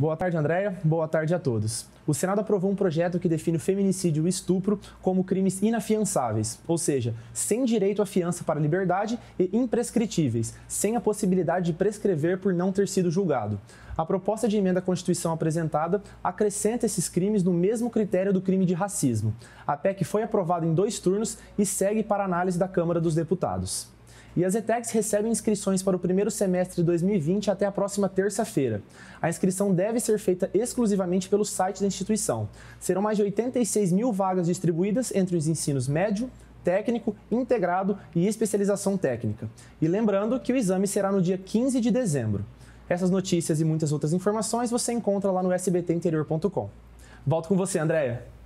Boa tarde, Andréia. Boa tarde a todos. O Senado aprovou um projeto que define o feminicídio e o estupro como crimes inafiançáveis, ou seja, sem direito à fiança para liberdade e imprescritíveis, sem a possibilidade de prescrever por não ter sido julgado. A proposta de emenda à Constituição apresentada acrescenta esses crimes no mesmo critério do crime de racismo. A PEC foi aprovada em dois turnos e segue para análise da Câmara dos Deputados. E as ETECs recebem inscrições para o primeiro semestre de 2020 até a próxima terça-feira. A inscrição deve ser feita exclusivamente pelo site da instituição. Serão mais de 86 mil vagas distribuídas entre os ensinos médio, técnico, integrado e especialização técnica. E lembrando que o exame será no dia 15 de dezembro. Essas notícias e muitas outras informações você encontra lá no sbtinterior.com. Volto com você, Andréia.